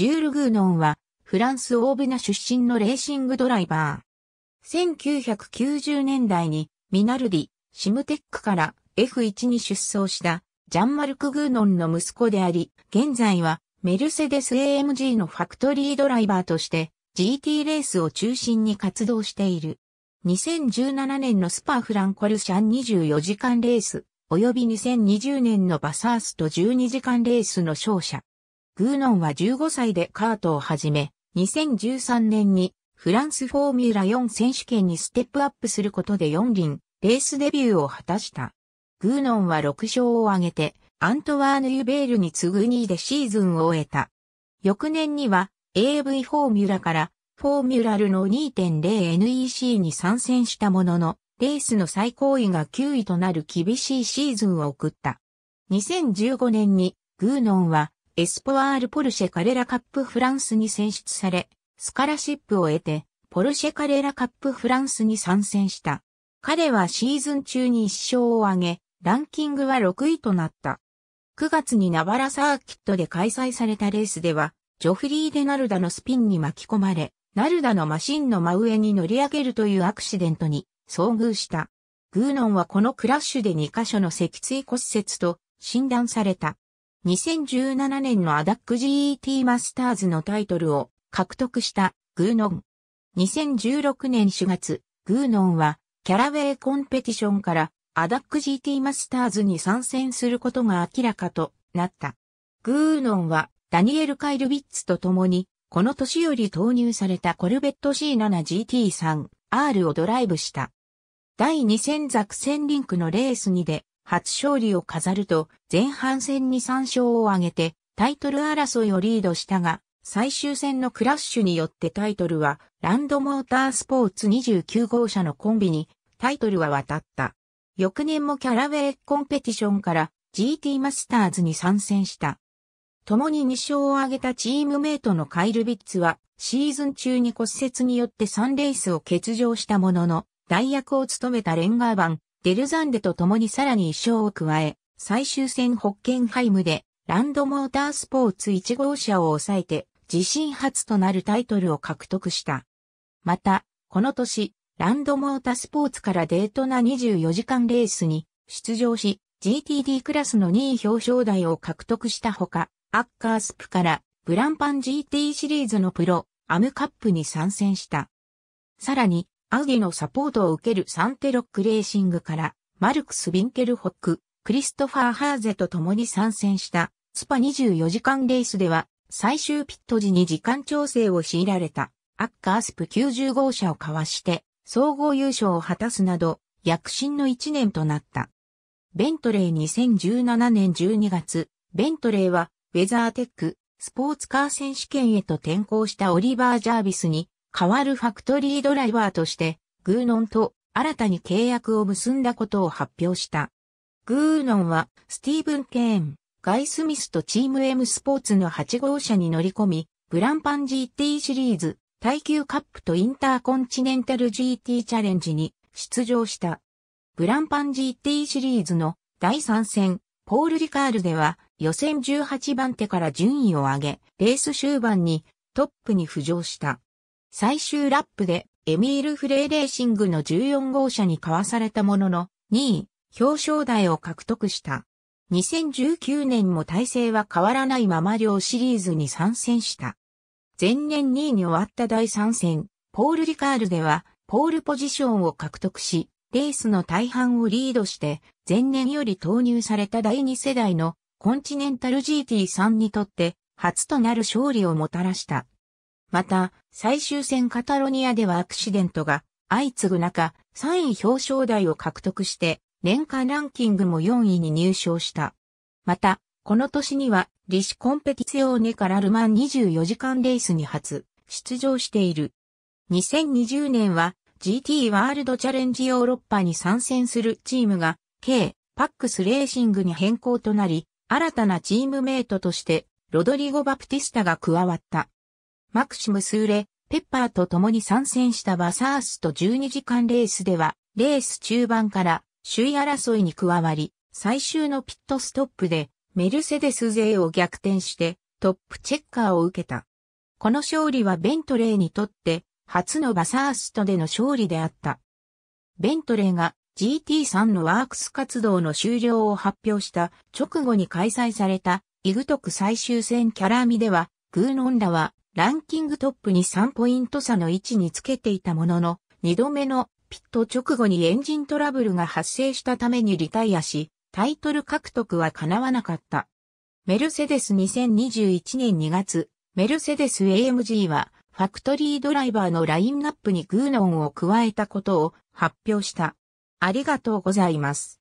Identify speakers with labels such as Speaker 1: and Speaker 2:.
Speaker 1: ジュール・グーノンは、フランス・オーブナ出身のレーシングドライバー。1990年代に、ミナルディ、シムテックから F1 に出走したジャンマルク・グーノンの息子であり、現在はメルセデス AMG のファクトリードライバーとして GT レースを中心に活動している。2017年のスパフランコルシャン24時間レース、及び2020年のバサースト12時間レースの勝者。グーノンは15歳でカートを始め、2013年にフランスフォーミュラ4選手権にステップアップすることで4輪、レースデビューを果たした。グーノンは6勝を挙げて、アントワーヌ・ユベールに次ぐ2位でシーズンを終えた。翌年には AV フォーミュラからフォーミュラルの 2.0NEC に参戦したものの、レースの最高位が9位となる厳しいシーズンを送った。2015年にグーノンはエスポワール・ポルシェ・カレラカップ・フランスに選出され、スカラシップを得て、ポルシェ・カレラカップ・フランスに参戦した。彼はシーズン中に1勝を挙げ、ランキングは6位となった。9月にナバラサーキットで開催されたレースでは、ジョフリー・デ・ナルダのスピンに巻き込まれ、ナルダのマシンの真上に乗り上げるというアクシデントに遭遇した。グーノンはこのクラッシュで2箇所の脊椎骨折と診断された。2017年のアダック GET マスターズのタイトルを獲得したグーノン。2016年4月、グーノンはキャラウェイコンペティションからアダック GT マスターズに参戦することが明らかとなった。グーノンはダニエル・カイルビッツと共にこの年より投入されたコルベット C7GT3R をドライブした。第2戦ザクセンリンクのレースにで初勝利を飾ると、前半戦に3勝を挙げて、タイトル争いをリードしたが、最終戦のクラッシュによってタイトルは、ランドモータースポーツ29号車のコンビに、タイトルは渡った。翌年もキャラウェイコンペティションから GT マスターズに参戦した。共に2勝を挙げたチームメイトのカイル・ビッツは、シーズン中に骨折によって3レースを欠場したものの、代役を務めたレンガー版デルザンデと共にさらに衣勝を加え、最終戦ホッケンハイムでランドモータースポーツ1号車を抑えて自身初となるタイトルを獲得した。また、この年、ランドモータースポーツからデートな24時間レースに出場し、GTD クラスの2位表彰台を獲得したほか、アッカースプからブランパン GT シリーズのプロ、アムカップに参戦した。さらに、アウディのサポートを受けるサンテロックレーシングから、マルクス・ビンケルホック、クリストファー・ハーゼと共に参戦したスパ24時間レースでは、最終ピット時に時間調整を強いられた、アッカースプ90号車をかわして、総合優勝を果たすなど、躍進の一年となった。ベントレー2017年12月、ベントレーは、ウェザーテック、スポーツカー選手権へと転向したオリバー・ジャービスに、代わるファクトリードライバーとして、グーノンと新たに契約を結んだことを発表した。グーノンは、スティーブン・ケーン、ガイ・スミスとチーム M スポーツの8号車に乗り込み、グランパン GT シリーズ、耐久カップとインターコンチネンタル GT チャレンジに出場した。グランパン GT シリーズの第3戦、ポール・リカールでは予選18番手から順位を上げ、レース終盤にトップに浮上した。最終ラップでエミール・フレーレーシングの14号車に交わされたものの2位、表彰台を獲得した。2019年も体制は変わらないまま両シリーズに参戦した。前年2位に終わった第3戦、ポール・リカールでは、ポールポジションを獲得し、レースの大半をリードして、前年より投入された第2世代のコンチネンタル GT3 にとって、初となる勝利をもたらした。また、最終戦カタロニアではアクシデントが相次ぐ中、3位表彰台を獲得して、年間ランキングも4位に入賞した。また、この年には、リシコンペティツオーネからルマン24時間レースに初出場している。2020年は GT ワールドチャレンジヨーロッパに参戦するチームが K、パックスレーシングに変更となり、新たなチームメイトとしてロドリゴ・バプティスタが加わった。マクシム・スーレ、ペッパーと共に参戦したバサースト12時間レースでは、レース中盤から首位争いに加わり、最終のピットストップでメルセデス勢を逆転してトップチェッカーを受けた。この勝利はベントレーにとって初のバサーストでの勝利であった。ベントレーが GT3 のワークス活動の終了を発表した直後に開催されたイグトク最終戦キャラ編みでは、グーノンラはランキングトップに3ポイント差の位置につけていたものの、2度目のピット直後にエンジントラブルが発生したためにリタイアし、タイトル獲得は叶わなかった。メルセデス2021年2月、メルセデス AMG は、ファクトリードライバーのラインナップにグーノンを加えたことを発表した。ありがとうございます。